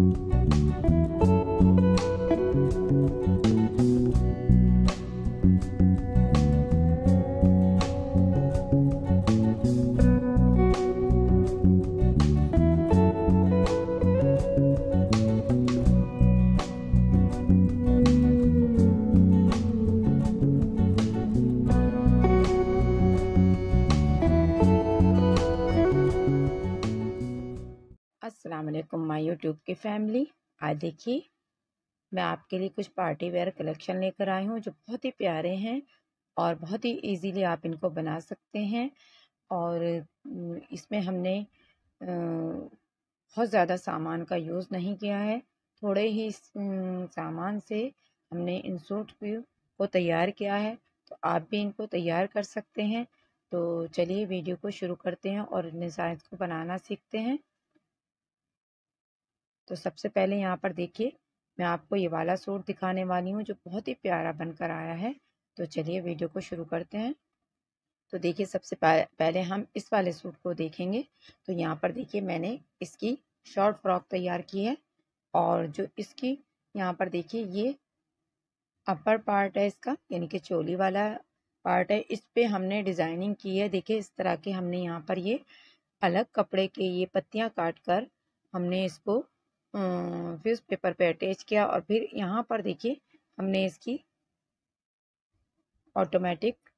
thank you. Aslam my YouTube की family आज देखिए मैं आपके लिए कुछ पार्टी वेयर कलेक्शन लेकर आई हूँ जो बहुत ही प्यारे हैं और बहुत ही इजीली आप इनको बना सकते हैं और इसमें हमने बहुत ज़्यादा सामान का यूज़ नहीं किया है थोड़े ही सामान से हमने इन सूट को तैयार किया है तो आप भी इनको तैयार कर सकते हैं तो चलिए वीडियो को शुरू करते हैं और इन को बनाना सीखते हैं तो सबसे पहले यहाँ पर देखिए मैं आपको ये वाला सूट दिखाने वाली हूँ जो बहुत ही प्यारा बनकर आया है तो चलिए वीडियो को शुरू करते हैं तो देखिए सबसे पहले हम इस वाले सूट को देखेंगे तो यहाँ पर देखिए मैंने इसकी शॉर्ट फ्रॉक तैयार की है और जो इसकी यहाँ पर देखिए ये अपर पार्ट है इसका यानी कि चोली वाला पार्ट है इस पर हमने डिज़ाइनिंग की है देखिए इस तरह के हमने यहाँ पर ये अलग कपड़े के ये पत्तियाँ काट कर हमने इसको फ्यूज़ पेपर पे अटैच किया और फिर यहाँ पर देखिए हमने इसकी ऑटोमेटिक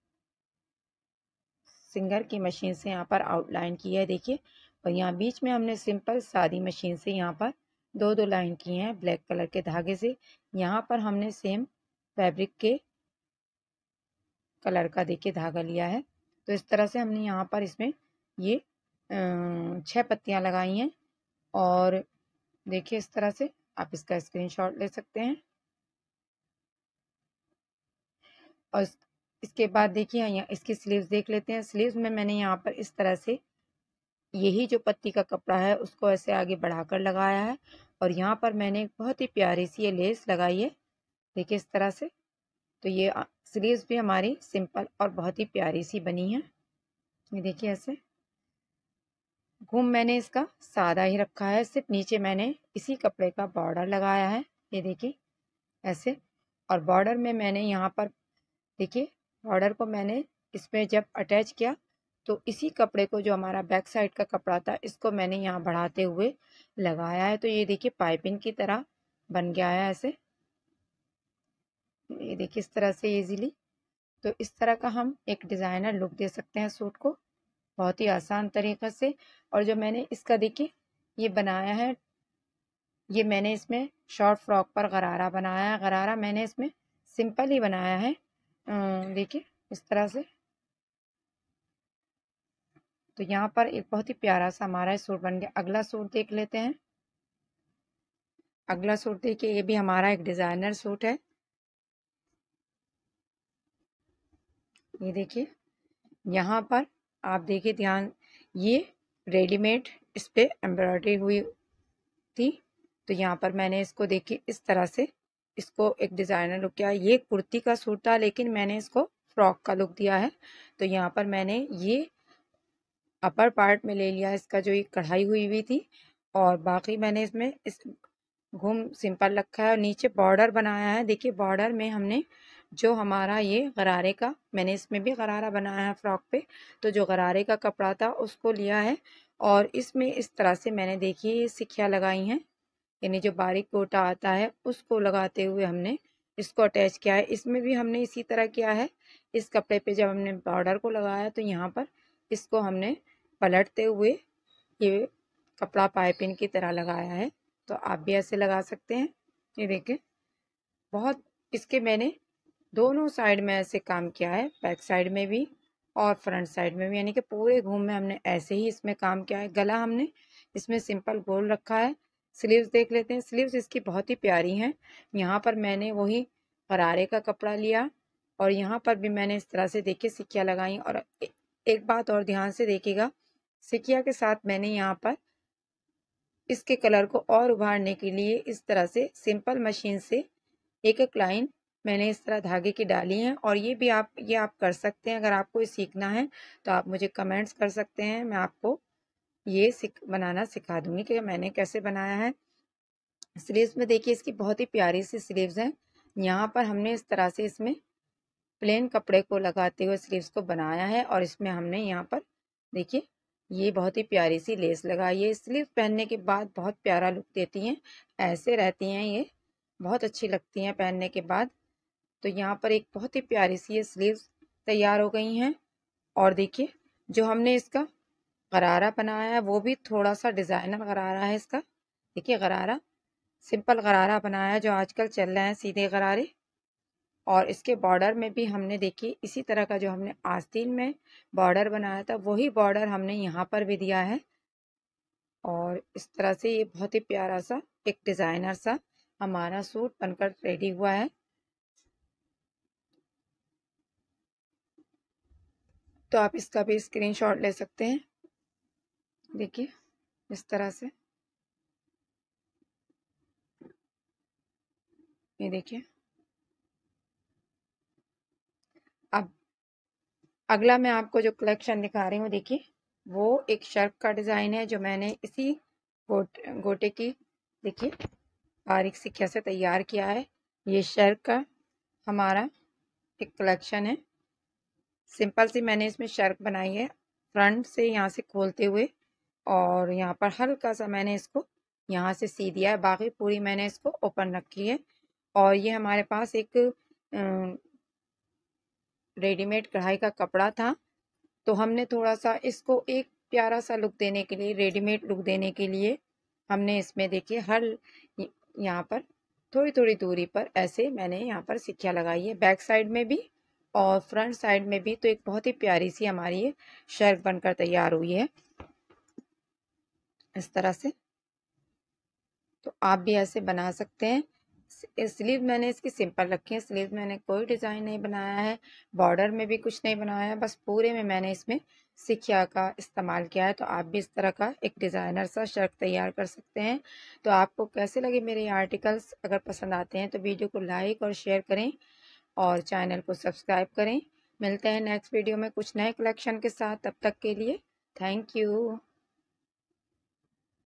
सिंगर की मशीन से यहाँ पर आउटलाइन की है देखिए और यहाँ बीच में हमने सिंपल सादी मशीन से यहाँ पर दो दो लाइन की हैं ब्लैक कलर के धागे से यहाँ पर हमने सेम फैब्रिक के कलर का देखिए धागा लिया है तो इस तरह से हमने यहाँ पर इसमें ये छः पत्तियाँ लगाई हैं और देखिए इस तरह से आप इसका स्क्रीनशॉट ले सकते हैं और इस, इसके बाद देखिए यहाँ इसकी स्लीव्स देख लेते हैं स्लीव्स में मैंने यहाँ पर इस तरह से यही जो पत्ती का कपड़ा है उसको ऐसे आगे बढ़ाकर लगाया है और यहाँ पर मैंने बहुत ही प्यारी सी ये लेस लगाई है देखिए इस तरह से तो ये स्लीव्स भी हमारी सिंपल और बहुत ही प्यारी सी बनी है ये देखिए ऐसे घूम मैंने इसका सादा ही रखा है सिर्फ नीचे मैंने इसी कपड़े का बॉर्डर लगाया है ये देखिए ऐसे और बॉर्डर में मैंने यहाँ पर देखिए बॉर्डर को मैंने इसमें जब अटैच किया तो इसी कपड़े को जो हमारा बैक साइड का कपड़ा था इसको मैंने यहाँ बढ़ाते हुए लगाया है तो ये देखिए पाइपिंग की तरह बन गया है ऐसे ये देखिए इस तरह से इजीली तो इस तरह का हम एक डिज़ाइनर लुक दे सकते हैं सूट को बहुत ही आसान तरीक़ा से और जो मैंने इसका देखिए ये बनाया है ये मैंने इसमें शॉर्ट फ्रॉक पर गरारा बनाया है गरारा मैंने इसमें सिंपल ही बनाया है देखिए इस तरह से तो यहाँ पर एक बहुत ही प्यारा सा हमारा सूट बन गया अगला सूट देख लेते हैं अगला सूट देखिए ये भी हमारा एक डिज़ाइनर सूट है ये देखिए यहाँ पर आप देखिए ध्यान ये रेडीमेड इस पर एम्ब्रॉयडरी हुई थी तो यहाँ पर मैंने इसको देखिए इस तरह से इसको एक डिज़ाइनर लुक किया ये कुर्ती का सूट था लेकिन मैंने इसको फ्रॉक का लुक दिया है तो यहाँ पर मैंने ये अपर पार्ट में ले लिया इसका जो ये कढ़ाई हुई हुई थी और बाकी मैंने इसमें इस घूम सिंपल रखा है और नीचे बॉर्डर बनाया है देखिए बॉर्डर में हमने जो हमारा ये गरारे का मैंने इसमें भी गरारा बनाया है फ़्रॉक पे तो जो गरारे का कपड़ा था उसको लिया है और इसमें इस तरह से मैंने देखिए ये सिखियाँ लगाई हैं यानी जो बारीक गोटा आता है उसको लगाते हुए हमने इसको अटैच किया है इसमें भी हमने इसी तरह किया है इस कपड़े पे जब हमने बॉर्डर को लगाया तो यहाँ पर इसको हमने पलटते हुए ये कपड़ा पाइपिन की तरह लगाया है तो आप भी ऐसे लगा सकते हैं ये देखें बहुत इसके मैंने दोनों साइड में ऐसे काम किया है बैक साइड में भी और फ्रंट साइड में भी यानी कि पूरे घूम में हमने ऐसे ही इसमें काम किया है गला हमने इसमें सिंपल गोल रखा है स्लीव्स देख लेते हैं स्लीव्स इसकी बहुत ही प्यारी हैं यहाँ पर मैंने वही फरारे का कपड़ा लिया और यहाँ पर भी मैंने इस तरह से देखिए सिक्कियाँ लगाई और एक बात और ध्यान से देखिएगा सिक्किया के साथ मैंने यहाँ पर इसके कलर को और उभारने के लिए इस तरह से सिंपल मशीन से एक एक लाइन मैंने इस तरह धागे की डाली हैं और ये भी आप ये आप कर सकते हैं अगर आपको सीखना है तो आप मुझे कमेंट्स कर सकते हैं मैं आपको ये सिख बनाना सिखा दूंगी कि मैंने कैसे बनाया है स्लीव्स में देखिए इसकी बहुत ही प्यारी सी स्लीव्स हैं यहाँ पर हमने इस तरह से इसमें प्लेन कपड़े को लगाते हुए स्लीव्स को बनाया है और इसमें हमने यहाँ पर देखिए ये बहुत ही प्यारी सी लेस लगाई है स्लीव पहनने के बाद बहुत प्यारा लुक देती हैं ऐसे रहती हैं ये बहुत अच्छी लगती हैं पहनने के बाद तो यहाँ पर एक बहुत ही प्यारी सी ये स्लीव्स तैयार हो गई हैं और देखिए जो हमने इसका गरारा बनाया है वो भी थोड़ा सा डिज़ाइनर गरारा है इसका देखिए गरारा सिंपल गरारा बनाया है जो आजकल चल रहे हैं सीधे गरारे और इसके बॉर्डर में भी हमने देखिए इसी तरह का जो हमने आस्तीन में बॉर्डर बनाया था वही बॉर्डर हमने यहाँ पर भी दिया है और इस तरह से ये बहुत ही प्यारा सा एक डिज़ाइनर सा हमारा सूट बनकर रेडी हुआ है तो आप इसका भी स्क्रीनशॉट ले सकते हैं देखिए इस तरह से ये देखिए अब अगला मैं आपको जो कलेक्शन दिखा रही हूँ देखिए वो एक शर्क का डिज़ाइन है जो मैंने इसी गोट गोटे की देखिए बारीक सिक्के से तैयार किया है ये शर्क का हमारा एक कलेक्शन है सिंपल सी मैंने इसमें शर्क बनाई है फ्रंट से यहाँ से खोलते हुए और यहाँ पर हल्का सा मैंने इसको यहाँ से सी दिया है बाकी पूरी मैंने इसको ओपन रखी है और ये हमारे पास एक रेडीमेड कढ़ाई का कपड़ा था तो हमने थोड़ा सा इसको एक प्यारा सा लुक देने के लिए रेडीमेड लुक देने के लिए हमने इसमें देखिए हर यहाँ पर थोड़ी थोड़ी दूरी पर ऐसे मैंने यहाँ पर सिक्खिया लगाई है बैक साइड में भी और फ्रंट साइड में भी तो एक बहुत ही प्यारी सी हमारी ये शर्क बनकर तैयार हुई है इस तरह से तो आप भी ऐसे बना सकते हैं स्लीव मैंने इसकी सिंपल रखी है स्लीव मैंने कोई डिज़ाइन नहीं बनाया है बॉर्डर में भी कुछ नहीं बनाया है बस पूरे में मैंने इसमें सिखिया का इस्तेमाल किया है तो आप भी इस तरह का एक डिज़ाइनर सा शर्ट तैयार कर सकते हैं तो आपको कैसे लगे मेरे आर्टिकल्स अगर पसंद आते हैं तो वीडियो को लाइक और शेयर करें और चैनल को सब्सक्राइब करें मिलते हैं नेक्स्ट वीडियो में कुछ नए कलेक्शन के साथ तब तक के लिए थैंक यू